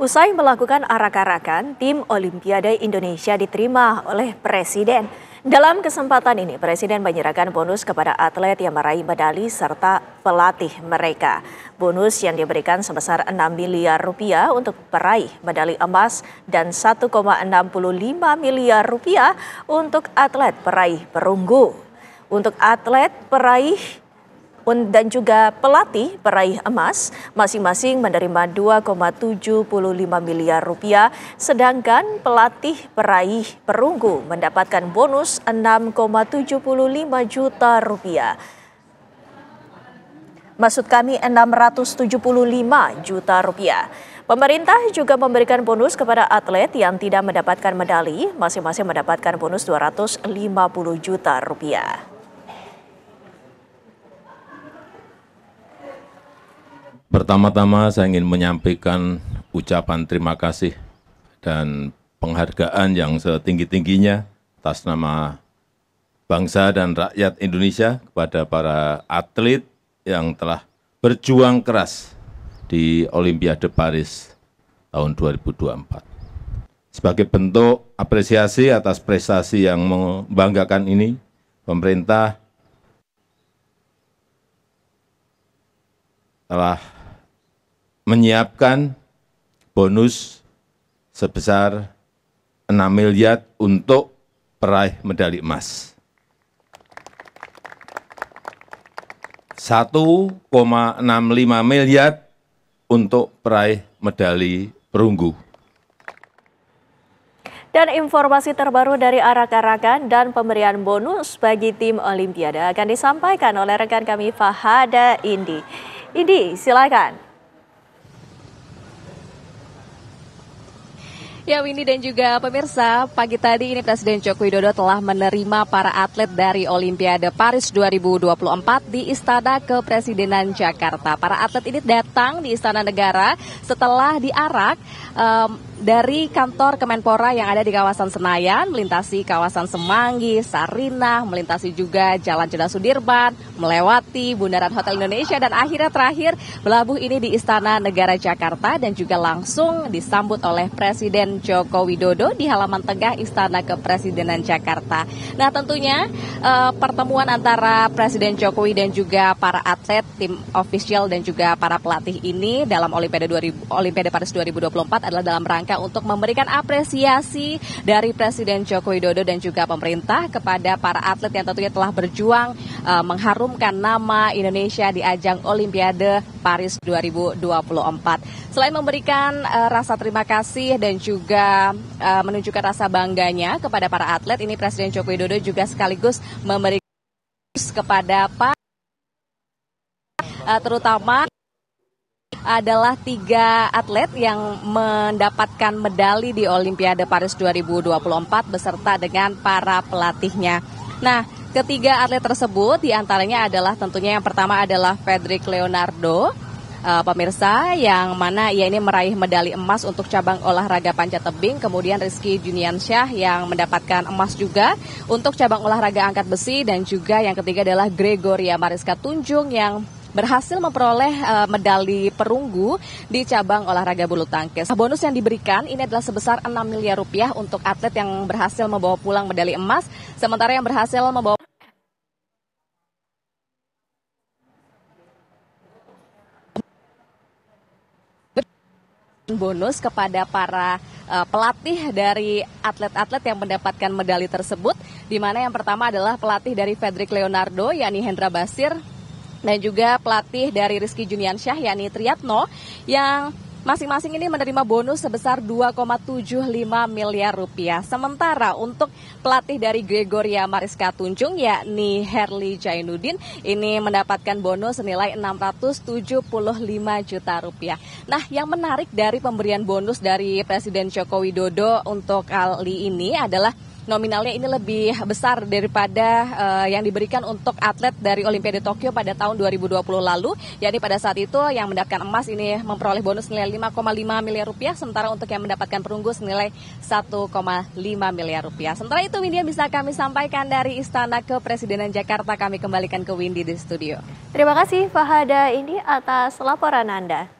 Usai melakukan arak-arakan, tim Olimpiade Indonesia diterima oleh Presiden. Dalam kesempatan ini, Presiden menyerahkan bonus kepada atlet yang meraih medali serta pelatih mereka. Bonus yang diberikan sebesar 6 miliar rupiah untuk peraih medali emas dan 1,65 miliar rupiah untuk atlet peraih perunggu. Untuk atlet peraih ataupun dan juga pelatih peraih emas masing-masing menerima 2,75 miliar rupiah sedangkan pelatih peraih perunggu mendapatkan bonus 6,75 juta rupiah. Maksud kami 675 juta rupiah. Pemerintah juga memberikan bonus kepada atlet yang tidak mendapatkan medali, masing-masing mendapatkan bonus 250 juta rupiah. Pertama-tama saya ingin menyampaikan ucapan terima kasih dan penghargaan yang setinggi-tingginya atas nama bangsa dan rakyat Indonesia kepada para atlet yang telah berjuang keras di Olimpiade Paris tahun 2024. Sebagai bentuk apresiasi atas prestasi yang membanggakan ini, pemerintah telah menyiapkan bonus sebesar 6 miliar untuk peraih medali emas. 1,65 miliar untuk peraih medali perunggu. Dan informasi terbaru dari arak-arakan dan pemberian bonus bagi tim Olimpiade akan disampaikan oleh rekan kami Fahada Indi. Indi, silakan. Ya Windy dan juga pemirsa, pagi tadi ini Presiden Joko Widodo telah menerima para atlet dari Olimpiade Paris 2024 di Istana Kepresidenan Jakarta. Para atlet ini datang di Istana Negara setelah diarak um, dari kantor Kemenpora yang ada di kawasan Senayan, melintasi kawasan Semanggi, Sarinah, melintasi juga Jalan Jenderal Sudirman, melewati Bundaran Hotel Indonesia, dan akhirnya terakhir berlabuh ini di Istana Negara Jakarta dan juga langsung disambut oleh Presiden Joko Widodo di halaman tengah Istana Kepresidenan Jakarta. Nah tentunya uh, pertemuan antara Presiden Jokowi dan juga para atlet, tim official dan juga para pelatih ini dalam Olimpiade 2000, Olimpiade Paris 2024 adalah dalam rangka untuk memberikan apresiasi dari Presiden Joko Widodo dan juga pemerintah kepada para atlet yang tentunya telah berjuang uh, mengharumkan nama Indonesia di ajang Olimpiade Paris 2024. Selain memberikan uh, rasa terima kasih dan juga uh, menunjukkan rasa bangganya kepada para atlet, ini Presiden Joko Widodo juga sekaligus memberikan kepada Pak uh, terutama adalah tiga atlet yang mendapatkan medali di Olimpiade Paris 2024 beserta dengan para pelatihnya. Nah, Ketiga atlet tersebut diantaranya adalah tentunya yang pertama adalah Frederick Leonardo, uh, pemirsa yang mana ia ini meraih medali emas untuk cabang olahraga panjat tebing, kemudian Rizky Juniansyah yang mendapatkan emas juga untuk cabang olahraga angkat besi dan juga yang ketiga adalah Gregoria Mariska Tunjung yang berhasil memperoleh uh, medali perunggu di cabang olahraga bulu tangkis. Bonus yang diberikan ini adalah sebesar 6 miliar rupiah untuk atlet yang berhasil membawa pulang medali emas, sementara yang berhasil membawa bonus kepada para uh, pelatih dari atlet-atlet yang mendapatkan medali tersebut di mana yang pertama adalah pelatih dari Fedrik Leonardo yakni Hendra Basir dan juga pelatih dari Rizky Juniansyah yakni Triatno yang masing-masing ini menerima bonus sebesar 2,75 miliar rupiah. Sementara untuk pelatih dari Gregoria Mariska Tunjung yakni Herli Jainuddin ini mendapatkan bonus senilai 675 juta rupiah. Nah, yang menarik dari pemberian bonus dari Presiden Joko Widodo untuk kali ini adalah nominalnya ini lebih besar daripada uh, yang diberikan untuk atlet dari Olimpiade Tokyo pada tahun 2020 lalu. Jadi pada saat itu yang mendapatkan emas ini memperoleh bonus nilai 5,5 miliar rupiah, sementara untuk yang mendapatkan perunggu senilai 1,5 miliar rupiah. Sementara itu Windy bisa kami sampaikan dari Istana Kepresidenan Jakarta. Kami kembalikan ke Windy di studio. Terima kasih Fahada ini atas laporan Anda.